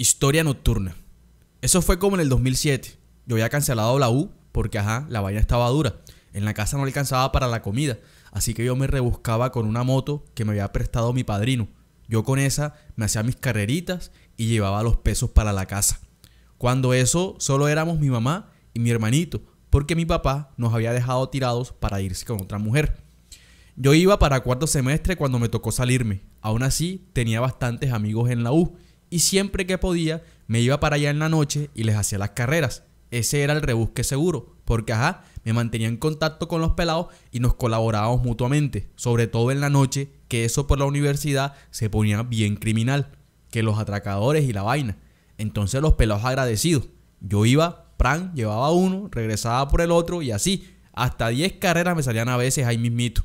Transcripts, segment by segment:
Historia Nocturna. Eso fue como en el 2007. Yo había cancelado la U porque, ajá, la vaina estaba dura. En la casa no alcanzaba para la comida. Así que yo me rebuscaba con una moto que me había prestado mi padrino. Yo con esa me hacía mis carreritas y llevaba los pesos para la casa. Cuando eso solo éramos mi mamá y mi hermanito, porque mi papá nos había dejado tirados para irse con otra mujer. Yo iba para cuarto semestre cuando me tocó salirme. Aún así, tenía bastantes amigos en la U y siempre que podía me iba para allá en la noche y les hacía las carreras. Ese era el rebusque seguro, porque ajá, me mantenía en contacto con los pelados y nos colaborábamos mutuamente, sobre todo en la noche, que eso por la universidad se ponía bien criminal, que los atracadores y la vaina. Entonces los pelados agradecidos. Yo iba, pran, llevaba uno, regresaba por el otro y así. Hasta 10 carreras me salían a veces ahí mismito.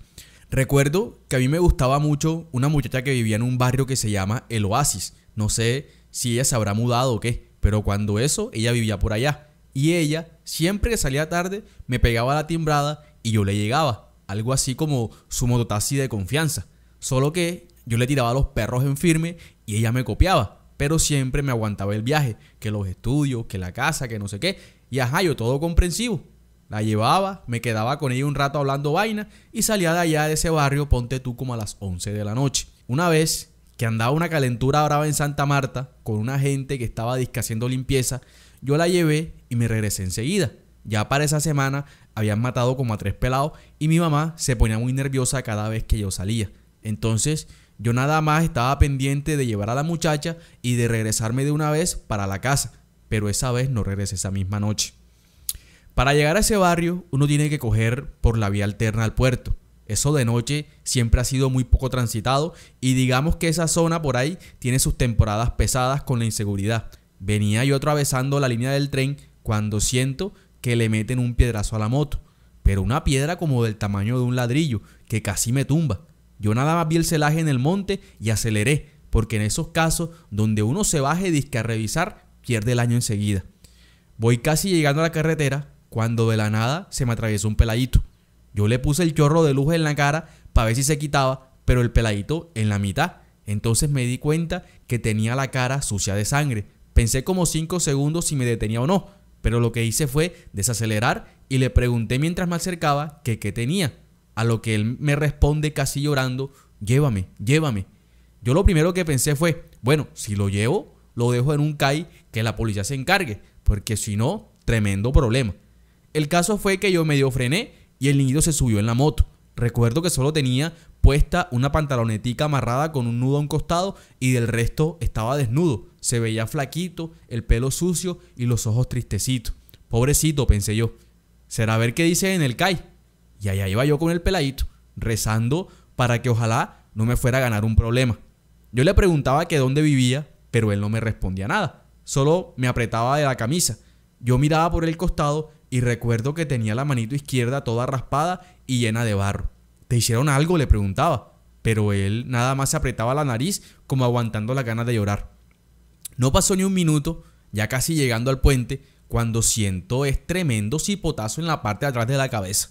Recuerdo que a mí me gustaba mucho una muchacha que vivía en un barrio que se llama El Oasis. No sé si ella se habrá mudado o qué, pero cuando eso, ella vivía por allá. Y ella, siempre que salía tarde, me pegaba la timbrada y yo le llegaba. Algo así como su mototaxi de confianza. Solo que yo le tiraba los perros en firme y ella me copiaba. Pero siempre me aguantaba el viaje, que los estudios, que la casa, que no sé qué. Y ajá, yo todo comprensivo. La llevaba, me quedaba con ella un rato hablando vaina y salía de allá de ese barrio, ponte tú como a las 11 de la noche. Una vez que andaba una calentura brava en Santa Marta con una gente que estaba disque haciendo limpieza, yo la llevé y me regresé enseguida. Ya para esa semana habían matado como a tres pelados y mi mamá se ponía muy nerviosa cada vez que yo salía. Entonces yo nada más estaba pendiente de llevar a la muchacha y de regresarme de una vez para la casa, pero esa vez no regresé esa misma noche. Para llegar a ese barrio, uno tiene que coger por la vía alterna al puerto. Eso de noche siempre ha sido muy poco transitado y digamos que esa zona por ahí tiene sus temporadas pesadas con la inseguridad. Venía yo atravesando la línea del tren cuando siento que le meten un piedrazo a la moto, pero una piedra como del tamaño de un ladrillo que casi me tumba. Yo nada más vi el celaje en el monte y aceleré, porque en esos casos donde uno se baje disque a revisar, pierde el año enseguida. Voy casi llegando a la carretera cuando de la nada se me atravesó un peladito. Yo le puse el chorro de luz en la cara para ver si se quitaba, pero el peladito en la mitad. Entonces me di cuenta que tenía la cara sucia de sangre. Pensé como 5 segundos si me detenía o no, pero lo que hice fue desacelerar y le pregunté mientras me acercaba que qué tenía. A lo que él me responde casi llorando, llévame, llévame. Yo lo primero que pensé fue, bueno, si lo llevo, lo dejo en un CAI que la policía se encargue, porque si no, tremendo problema. El caso fue que yo medio frené y el niño se subió en la moto. Recuerdo que solo tenía puesta una pantalonetica amarrada con un nudo a un costado y del resto estaba desnudo. Se veía flaquito, el pelo sucio y los ojos tristecitos. Pobrecito, pensé yo. Será ver qué dice en el CAI. Y allá iba yo con el peladito, rezando para que ojalá no me fuera a ganar un problema. Yo le preguntaba que dónde vivía, pero él no me respondía nada. Solo me apretaba de la camisa. Yo miraba por el costado y recuerdo que tenía la manito izquierda toda raspada y llena de barro. ¿Te hicieron algo? le preguntaba, pero él nada más se apretaba la nariz como aguantando la ganas de llorar. No pasó ni un minuto, ya casi llegando al puente, cuando siento es tremendo cipotazo en la parte de atrás de la cabeza,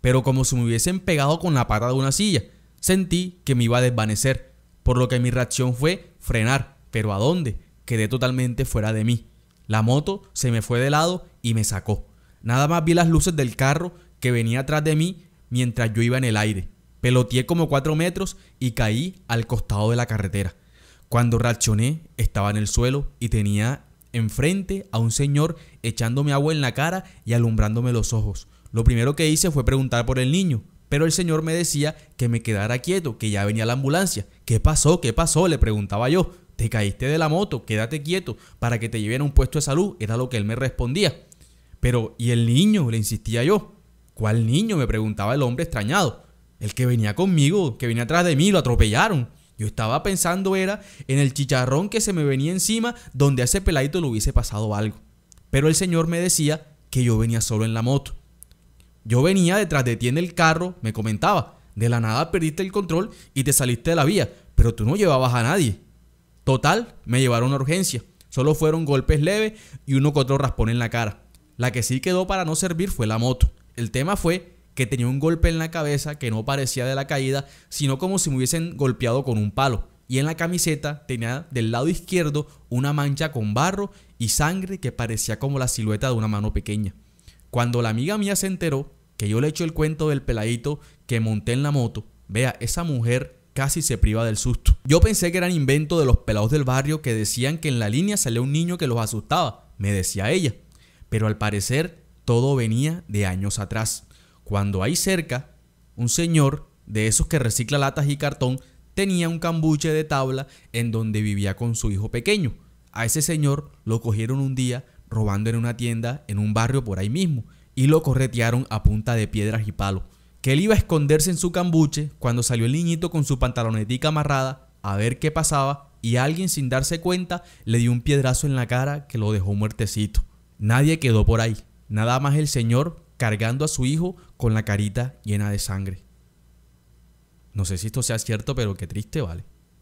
pero como si me hubiesen pegado con la pata de una silla. Sentí que me iba a desvanecer, por lo que mi reacción fue frenar, pero ¿a dónde? Quedé totalmente fuera de mí. La moto se me fue de lado y me sacó. Nada más vi las luces del carro que venía atrás de mí mientras yo iba en el aire. Peloteé como cuatro metros y caí al costado de la carretera. Cuando rachoné estaba en el suelo y tenía enfrente a un señor echándome agua en la cara y alumbrándome los ojos. Lo primero que hice fue preguntar por el niño, pero el señor me decía que me quedara quieto, que ya venía la ambulancia. ¿Qué pasó? ¿Qué pasó? Le preguntaba yo. Te caíste de la moto, quédate quieto para que te lleven a un puesto de salud, era lo que él me respondía. Pero, ¿y el niño? Le insistía yo. ¿Cuál niño? me preguntaba el hombre extrañado. El que venía conmigo, que venía atrás de mí, lo atropellaron. Yo estaba pensando era en el chicharrón que se me venía encima donde a ese peladito le hubiese pasado algo. Pero el señor me decía que yo venía solo en la moto. Yo venía detrás de ti en el carro, me comentaba. De la nada perdiste el control y te saliste de la vía, pero tú no llevabas a nadie. Total, me llevaron a urgencia. Solo fueron golpes leves y uno con otro raspón en la cara. La que sí quedó para no servir fue la moto. El tema fue que tenía un golpe en la cabeza que no parecía de la caída, sino como si me hubiesen golpeado con un palo. Y en la camiseta tenía del lado izquierdo una mancha con barro y sangre que parecía como la silueta de una mano pequeña. Cuando la amiga mía se enteró que yo le echo el cuento del peladito que monté en la moto, vea, esa mujer casi se priva del susto. Yo pensé que eran invento de los pelados del barrio que decían que en la línea salía un niño que los asustaba, me decía ella pero al parecer todo venía de años atrás, cuando ahí cerca, un señor de esos que recicla latas y cartón tenía un cambuche de tabla en donde vivía con su hijo pequeño. A ese señor lo cogieron un día robando en una tienda en un barrio por ahí mismo y lo corretearon a punta de piedras y palos. Que él iba a esconderse en su cambuche cuando salió el niñito con su pantalonetica amarrada a ver qué pasaba y alguien sin darse cuenta le dio un piedrazo en la cara que lo dejó muertecito. Nadie quedó por ahí, nada más el Señor cargando a su hijo con la carita llena de sangre. No sé si esto sea cierto, pero qué triste, ¿vale?